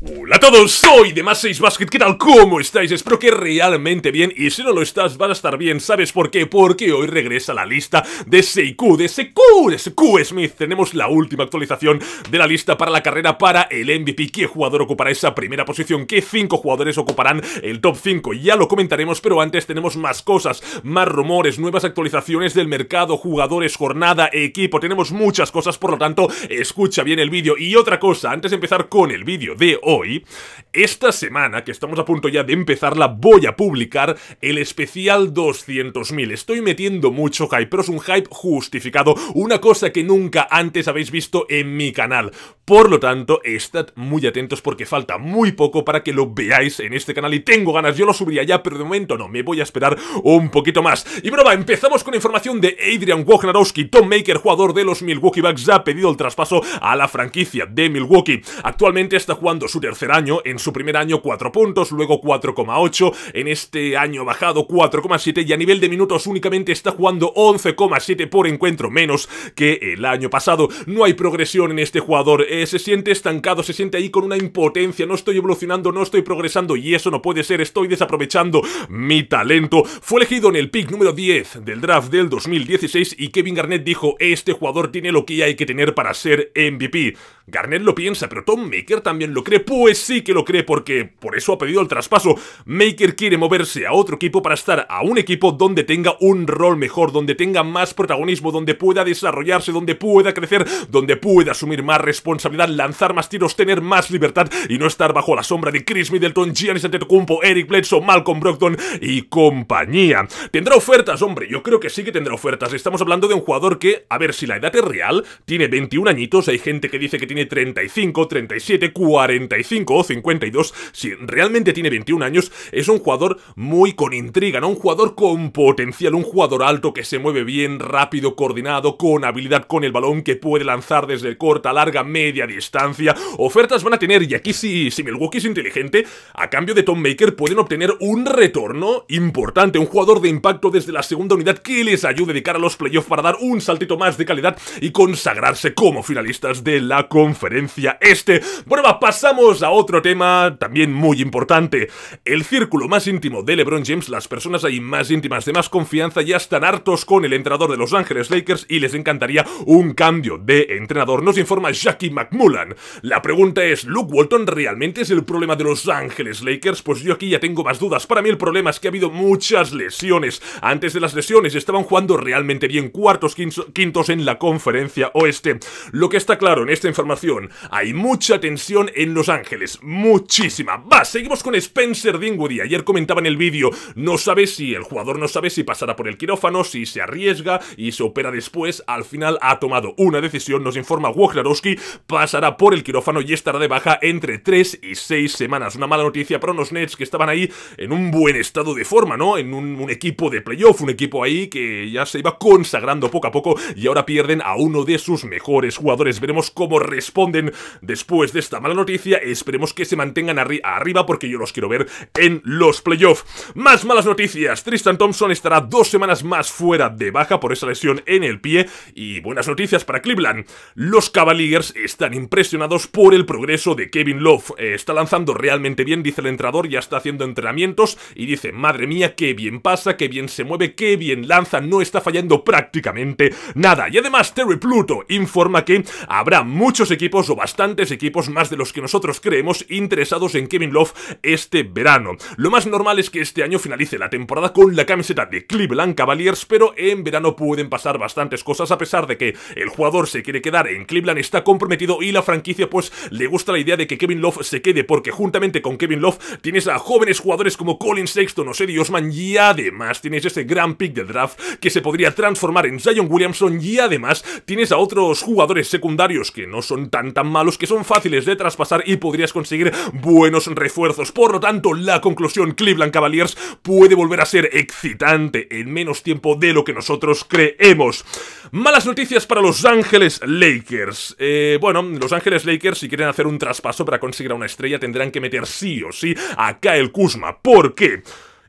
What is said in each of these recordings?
Hola a todos, soy de Más 6 Basket, ¿qué tal? ¿Cómo estáis? Espero que realmente bien y si no lo estás van a estar bien, ¿sabes por qué? Porque hoy regresa la lista de SQ, de SQ, de SQ Smith Tenemos la última actualización de la lista para la carrera para el MVP ¿Qué jugador ocupará esa primera posición? ¿Qué 5 jugadores ocuparán el top 5? Ya lo comentaremos, pero antes tenemos más cosas, más rumores, nuevas actualizaciones del mercado, jugadores, jornada, equipo Tenemos muchas cosas, por lo tanto, escucha bien el vídeo Y otra cosa, antes de empezar con el vídeo de hoy hoy, esta semana, que estamos a punto ya de empezarla, voy a publicar el especial 200.000. Estoy metiendo mucho hype, pero es un hype justificado, una cosa que nunca antes habéis visto en mi canal. Por lo tanto, estad muy atentos porque falta muy poco para que lo veáis en este canal y tengo ganas, yo lo subiría ya, pero de momento no, me voy a esperar un poquito más. Y bueno, empezamos con información de Adrian Wojnarowski, Tom Maker, jugador de los Milwaukee Bucks, ha pedido el traspaso a la franquicia de Milwaukee. Actualmente está jugando su tercer año, en su primer año 4 puntos, luego 4,8, en este año bajado 4,7 y a nivel de minutos únicamente está jugando 11,7 por encuentro, menos que el año pasado. No hay progresión en este jugador, eh, se siente estancado, se siente ahí con una impotencia, no estoy evolucionando, no estoy progresando y eso no puede ser, estoy desaprovechando mi talento. Fue elegido en el pick número 10 del draft del 2016 y Kevin Garnett dijo, este jugador tiene lo que hay que tener para ser MVP. Garner lo piensa, pero Tom Maker también lo cree. Pues sí que lo cree, porque por eso ha pedido el traspaso. Maker quiere moverse a otro equipo para estar a un equipo donde tenga un rol mejor, donde tenga más protagonismo, donde pueda desarrollarse, donde pueda crecer, donde pueda asumir más responsabilidad, lanzar más tiros, tener más libertad y no estar bajo la sombra de Chris Middleton, Giannis Antetokounmpo, Eric Bledsoe, Malcolm Brogdon y compañía. Tendrá ofertas, hombre, yo creo que sí que tendrá ofertas. Estamos hablando de un jugador que, a ver si la edad es real, tiene 21 añitos, hay gente que dice que tiene 35, 37, 45 o 52, si realmente tiene 21 años, es un jugador muy con intriga, ¿no? Un jugador con potencial, un jugador alto que se mueve bien, rápido, coordinado, con habilidad con el balón, que puede lanzar desde corta, larga, media distancia. Ofertas van a tener, y aquí sí, si Milwaukee es inteligente, a cambio de Tom Maker pueden obtener un retorno importante, un jugador de impacto desde la segunda unidad que les ayude a dedicar a los playoffs para dar un saltito más de calidad y consagrarse como finalistas de la conferencia conferencia este. Bueno, pasamos a otro tema también muy importante. El círculo más íntimo de LeBron James, las personas ahí más íntimas de más confianza ya están hartos con el entrenador de Los Ángeles Lakers y les encantaría un cambio de entrenador. Nos informa Jackie McMullan. La pregunta es, ¿Luke Walton realmente es el problema de Los Ángeles Lakers? Pues yo aquí ya tengo más dudas. Para mí el problema es que ha habido muchas lesiones. Antes de las lesiones estaban jugando realmente bien cuartos, quintos en la conferencia oeste. Lo que está claro en esta información hay mucha tensión en Los Ángeles, muchísima. Va, seguimos con Spencer Dinwiddie. Ayer comentaba en el vídeo, no sabe si, el jugador no sabe si pasará por el quirófano, si se arriesga y se opera después. Al final ha tomado una decisión, nos informa Wojnarowski, pasará por el quirófano y estará de baja entre 3 y 6 semanas. Una mala noticia para unos Nets que estaban ahí en un buen estado de forma, ¿no? En un, un equipo de playoff, un equipo ahí que ya se iba consagrando poco a poco y ahora pierden a uno de sus mejores jugadores. Veremos cómo responden después de esta mala noticia. Esperemos que se mantengan arriba porque yo los quiero ver en los playoffs. Más malas noticias. Tristan Thompson estará dos semanas más fuera de baja por esa lesión en el pie. Y buenas noticias para Cleveland. Los Cavaliers están impresionados por el progreso de Kevin Love. Eh, está lanzando realmente bien, dice el entrenador, ya está haciendo entrenamientos y dice, madre mía, qué bien pasa, qué bien se mueve, qué bien lanza, no está fallando prácticamente nada. Y además Terry Pluto informa que habrá muchos equipos o bastantes equipos más de los que nosotros creemos interesados en Kevin Love este verano. Lo más normal es que este año finalice la temporada con la camiseta de Cleveland Cavaliers, pero en verano pueden pasar bastantes cosas a pesar de que el jugador se quiere quedar en Cleveland, está comprometido y la franquicia pues le gusta la idea de que Kevin Love se quede porque juntamente con Kevin Love tienes a jóvenes jugadores como Colin Sexton o Seri Osman y además tienes ese gran pick del draft que se podría transformar en Zion Williamson y además tienes a otros jugadores secundarios que no son tan tan malos que son fáciles de traspasar y podrías conseguir buenos refuerzos. Por lo tanto, la conclusión Cleveland Cavaliers puede volver a ser excitante en menos tiempo de lo que nosotros creemos. Malas noticias para Los Ángeles Lakers. Eh, bueno, Los Ángeles Lakers si quieren hacer un traspaso para conseguir a una estrella tendrán que meter sí o sí a el Kuzma. ¿Por qué?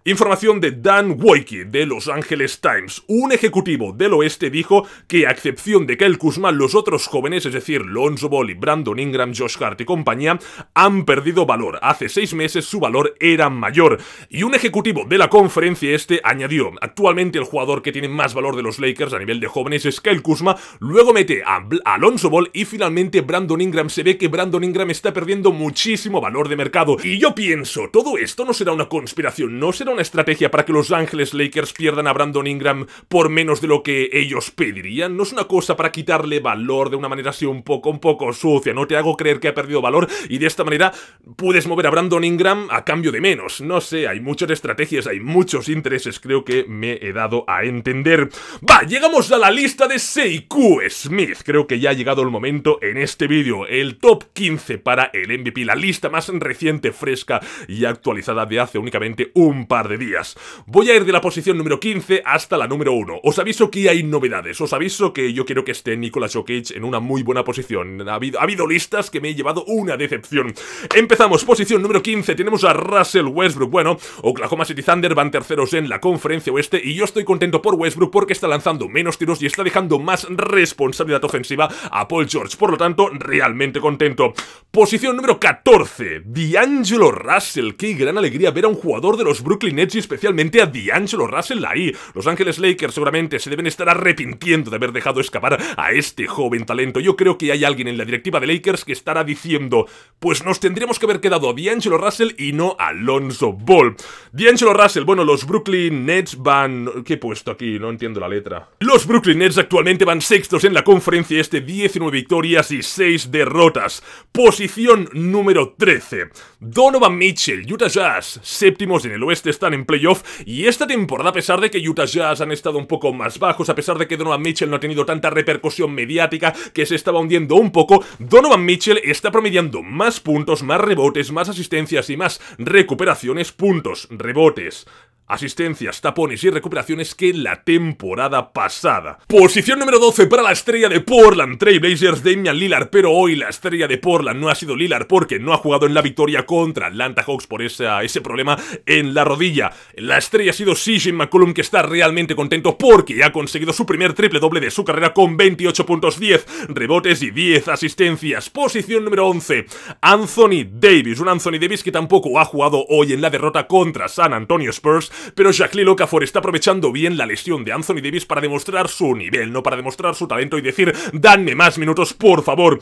Información de Dan Wojcicki de Los Angeles Times. Un ejecutivo del oeste dijo que a excepción de Kyle Kuzma, los otros jóvenes, es decir, Lonzo Ball y Brandon Ingram, Josh Hart y compañía, han perdido valor. Hace seis meses su valor era mayor. Y un ejecutivo de la conferencia este añadió, actualmente el jugador que tiene más valor de los Lakers a nivel de jóvenes es Kyle Kuzma, luego mete a Alonso Ball y finalmente Brandon Ingram. Se ve que Brandon Ingram está perdiendo muchísimo valor de mercado. Y yo pienso, todo esto no será una conspiración, no será una estrategia para que los Ángeles Lakers pierdan a Brandon Ingram por menos de lo que ellos pedirían. No es una cosa para quitarle valor de una manera así un poco, un poco sucia. No te hago creer que ha perdido valor y de esta manera puedes mover a Brandon Ingram a cambio de menos. No sé, hay muchas estrategias, hay muchos intereses. Creo que me he dado a entender. Va, llegamos a la lista de Seiku Smith. Creo que ya ha llegado el momento en este vídeo. El top 15 para el MVP. La lista más reciente, fresca y actualizada de hace únicamente un par de días. Voy a ir de la posición número 15 hasta la número 1. Os aviso que hay novedades, os aviso que yo quiero que esté Nicolas Jokic en una muy buena posición. Ha habido, ha habido listas que me he llevado una decepción. Empezamos, posición número 15, tenemos a Russell Westbrook. Bueno, Oklahoma City Thunder van terceros en la conferencia oeste y yo estoy contento por Westbrook porque está lanzando menos tiros y está dejando más responsabilidad ofensiva a Paul George. Por lo tanto, realmente contento. Posición número 14, D'Angelo Russell. Qué gran alegría ver a un jugador de los Brooklyn Nets y especialmente a D'Angelo Russell ahí. Los Ángeles Lakers seguramente se deben estar arrepintiendo de haber dejado escapar a este joven talento. Yo creo que hay alguien en la directiva de Lakers que estará diciendo, pues nos tendríamos que haber quedado a D'Angelo Russell y no a Alonso Ball. D'Angelo Russell, bueno, los Brooklyn Nets van... ¿Qué he puesto aquí? No entiendo la letra. Los Brooklyn Nets actualmente van sextos en la conferencia este, 19 victorias y 6 derrotas. Posición número 13. Donovan Mitchell, Utah Jazz, séptimos en el oeste están en playoff y esta temporada, a pesar de que Utah Jazz han estado un poco más bajos, a pesar de que Donovan Mitchell no ha tenido tanta repercusión mediática que se estaba hundiendo un poco, Donovan Mitchell está promediando más puntos, más rebotes, más asistencias y más recuperaciones, puntos, rebotes, asistencias, tapones y recuperaciones que la temporada pasada. Posición número 12 para la estrella de Portland, Trey Blazers, Damian Lillard, pero hoy la estrella de Portland no ha sido Lillard porque no ha jugado en la victoria contra Atlanta Hawks por ese problema en la rodilla. La estrella ha sido CJ McCollum que está realmente contento porque ha conseguido su primer triple doble de su carrera con 28 puntos 10, rebotes y 10 asistencias. Posición número 11, Anthony Davis, un Anthony Davis que tampoco ha jugado hoy en la derrota contra San Antonio Spurs, pero Jacqueline Locafort está aprovechando bien la lesión de Anthony Davis para demostrar su nivel, no para demostrar su talento y decir, danme más minutos, por favor.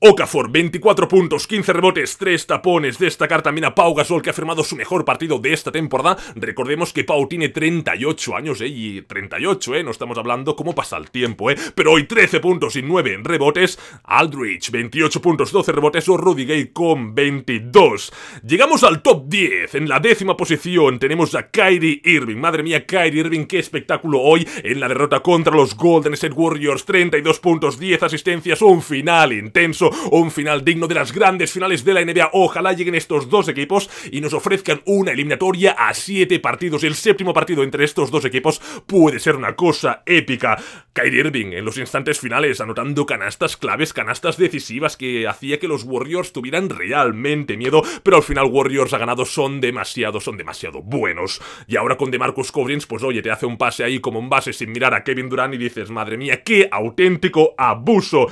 Okafor, 24 puntos, 15 rebotes, 3 tapones. Destacar también a Pau Gasol, que ha firmado su mejor partido de esta temporada. Recordemos que Pau tiene 38 años, ¿eh? Y 38, ¿eh? No estamos hablando cómo pasa el tiempo, ¿eh? Pero hoy 13 puntos y 9 rebotes. Aldrich, 28 puntos, 12 rebotes. O Rudy Gay con 22. Llegamos al top 10. En la décima posición tenemos a Kyrie Irving. Madre mía, Kyrie Irving, qué espectáculo hoy en la derrota contra los Golden State Warriors. 32 puntos, 10 asistencias, un final intenso un final digno de las grandes finales de la NBA. Ojalá lleguen estos dos equipos y nos ofrezcan una eliminatoria a siete partidos. El séptimo partido entre estos dos equipos puede ser una cosa épica. Kyrie Irving en los instantes finales anotando canastas claves, canastas decisivas que hacía que los Warriors tuvieran realmente miedo, pero al final Warriors ha ganado, son demasiado, son demasiado buenos. Y ahora con DeMarcus Cobrins, pues oye, te hace un pase ahí como un base sin mirar a Kevin Durant y dices, madre mía, qué auténtico abuso.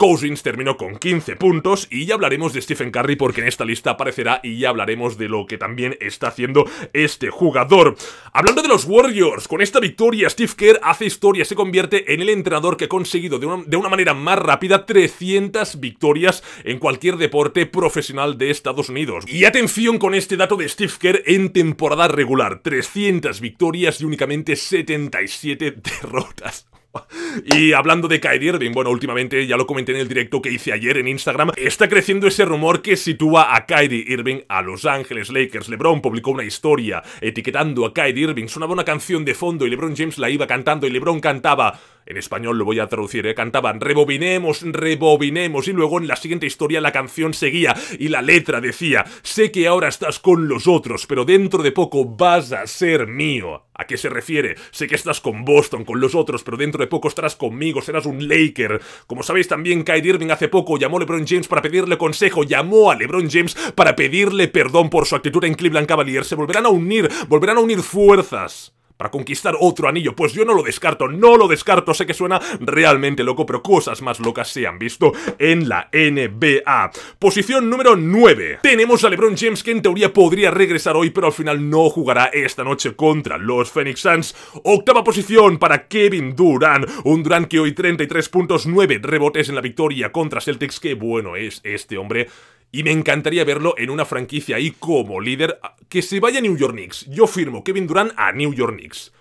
Cousins terminó con 15 puntos y ya hablaremos de Stephen Curry porque en esta lista aparecerá y ya hablaremos de lo que también está haciendo este jugador. Hablando de los Warriors, con esta victoria Steve Kerr hace historia, se convierte en el entrenador que ha conseguido de una, de una manera más rápida 300 victorias en cualquier deporte profesional de Estados Unidos. Y atención con este dato de Steve Kerr en temporada regular, 300 victorias y únicamente 77 derrotas. Y hablando de Kyrie Irving, bueno, últimamente ya lo comenté en el directo que hice ayer en Instagram, está creciendo ese rumor que sitúa a Kyrie Irving a Los Ángeles Lakers. LeBron publicó una historia etiquetando a Kyrie Irving, sonaba una canción de fondo y LeBron James la iba cantando y LeBron cantaba en español lo voy a traducir, ¿eh? Cantaban, rebobinemos, rebobinemos. Y luego en la siguiente historia la canción seguía y la letra decía, sé que ahora estás con los otros, pero dentro de poco vas a ser mío. ¿A qué se refiere? Sé que estás con Boston, con los otros, pero dentro de poco estarás conmigo, serás un Laker. Como sabéis también, Kai Irving hace poco llamó a LeBron James para pedirle consejo, llamó a LeBron James para pedirle perdón por su actitud en Cleveland Cavaliers. Se volverán a unir, volverán a unir fuerzas para conquistar otro anillo. Pues yo no lo descarto, no lo descarto. Sé que suena realmente loco, pero cosas más locas se han visto en la NBA. Posición número 9. Tenemos a LeBron James que en teoría podría regresar hoy, pero al final no jugará esta noche contra los Phoenix Suns. Octava posición para Kevin Durant. Un Durant que hoy 33 puntos, 9 rebotes en la victoria contra Celtics. Qué bueno es este hombre. Y me encantaría verlo en una franquicia ahí como líder. Que se vaya a New York Knicks. Yo firmo Kevin Durant a New York Knicks.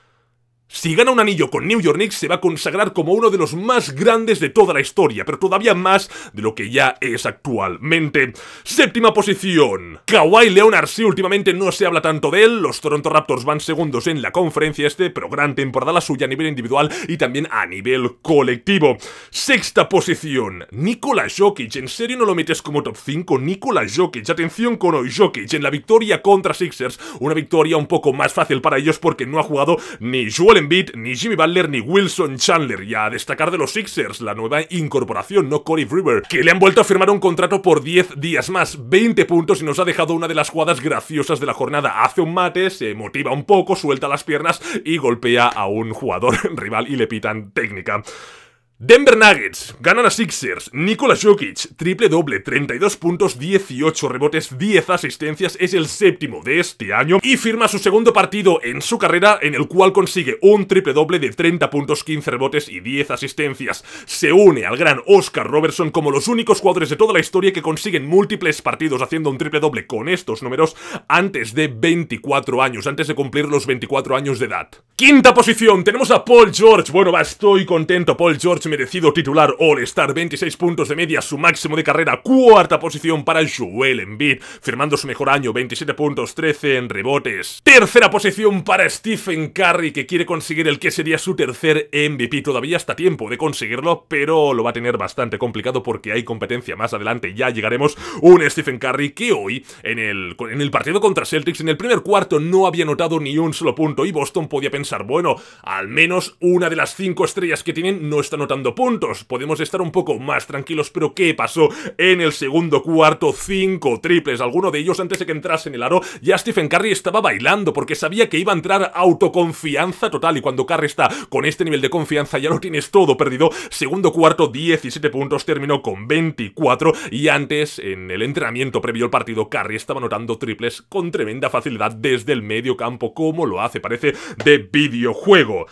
Si gana un anillo con New York Knicks, se va a consagrar como uno de los más grandes de toda la historia, pero todavía más de lo que ya es actualmente. Séptima posición. Kawhi Leonard, sí, últimamente no se habla tanto de él. Los Toronto Raptors van segundos en la conferencia este, pero gran temporada la suya a nivel individual y también a nivel colectivo. Sexta posición. Nikola Jokic. ¿En serio no lo metes como top 5? Nikola Jokic. Atención con hoy Jokic en la victoria contra Sixers. Una victoria un poco más fácil para ellos porque no ha jugado ni Joel beat ni Jimmy Butler, ni Wilson Chandler. Y a destacar de los Sixers, la nueva incorporación, no Corey River, que le han vuelto a firmar un contrato por 10 días más, 20 puntos y nos ha dejado una de las jugadas graciosas de la jornada. Hace un mate, se motiva un poco, suelta las piernas y golpea a un jugador rival y le pitan técnica. Denver Nuggets, ganan a Sixers, Nikola Jokic, triple doble, 32 puntos, 18 rebotes, 10 asistencias, es el séptimo de este año y firma su segundo partido en su carrera en el cual consigue un triple doble de 30 puntos, 15 rebotes y 10 asistencias. Se une al gran Oscar Robertson como los únicos jugadores de toda la historia que consiguen múltiples partidos haciendo un triple doble con estos números antes de 24 años, antes de cumplir los 24 años de edad. Quinta posición, tenemos a Paul George, bueno va, estoy contento, Paul George merecido titular All-Star, 26 puntos de media, su máximo de carrera, cuarta posición para Joel Embiid, firmando su mejor año, 27 puntos, 13 en rebotes. Tercera posición para Stephen Curry, que quiere conseguir el que sería su tercer MVP. Todavía está tiempo de conseguirlo, pero lo va a tener bastante complicado porque hay competencia más adelante. Ya llegaremos un Stephen Curry que hoy, en el, en el partido contra Celtics, en el primer cuarto no había notado ni un solo punto y Boston podía pensar, bueno, al menos una de las cinco estrellas que tienen no está notando puntos. Podemos estar un poco más tranquilos, pero ¿qué pasó en el segundo cuarto? Cinco triples, alguno de ellos antes de que entrase en el aro. Ya Stephen Curry estaba bailando porque sabía que iba a entrar autoconfianza total y cuando Curry está con este nivel de confianza ya lo tienes todo perdido. Segundo cuarto, 17 puntos, terminó con 24 y antes, en el entrenamiento previo al partido, Curry estaba anotando triples con tremenda facilidad desde el medio campo, como lo hace, parece, de videojuego.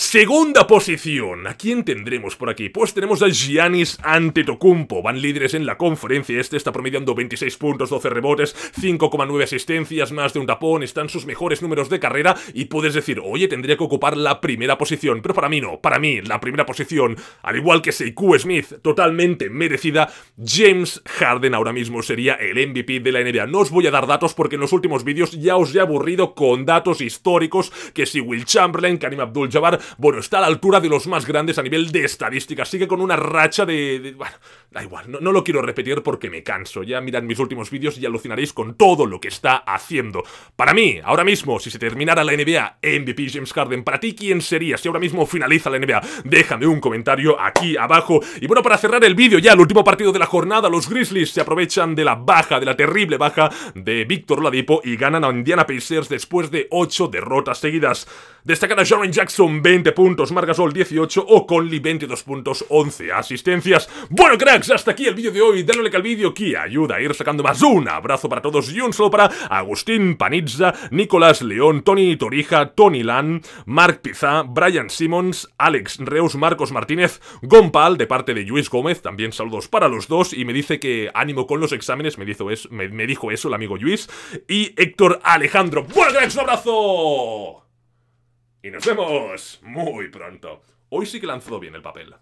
Segunda posición. ¿A quién tendremos por aquí? Pues tenemos a Giannis Antetokounmpo. Van líderes en la conferencia. Este está promediando 26 puntos, 12 rebotes, 5,9 asistencias, más de un tapón. Están sus mejores números de carrera y puedes decir, oye, tendría que ocupar la primera posición. Pero para mí no. Para mí, la primera posición, al igual que Seiku Smith, totalmente merecida, James Harden ahora mismo sería el MVP de la NBA. No os voy a dar datos porque en los últimos vídeos ya os he aburrido con datos históricos que si Will Chamberlain, Karim Abdul-Jabbar bueno, está a la altura de los más grandes a nivel de estadística. Sigue con una racha de, bueno, Da igual, no, lo quiero repetir porque me canso. Ya mirad mis últimos vídeos y alucinaréis con todo lo que está haciendo. Para mí, ahora mismo, si se terminara la NBA, MVP James Harden. Para ti, ¿quién sería? Si ahora mismo finaliza la NBA, déjame un comentario aquí abajo. Y bueno, para cerrar el vídeo ya, el último partido de la jornada, los Grizzlies se aprovechan de la baja, de la terrible baja de Víctor Ladipo y ganan a Indiana Pacers después de 8 derrotas seguidas. Destacan a Sharon Jackson 20 puntos, Margasol 18 o Conley 22 puntos, 11 asistencias. Bueno, crack hasta aquí el vídeo de hoy. Dale like al vídeo que ayuda a ir sacando más. Un abrazo para todos y un solo para Agustín Panizza, Nicolás León, Tony Torija, Tony Lan, Mark Pizá, Brian Simmons, Alex Reus, Marcos Martínez, Gompal, de parte de Luis Gómez. También saludos para los dos. Y me dice que ánimo con los exámenes. Me, dijo eso, me, dijo eso el amigo Luis. Y Héctor Alejandro. Bueno, cracks, un abrazo. Y nos vemos muy pronto. Hoy sí que lanzó bien el papel.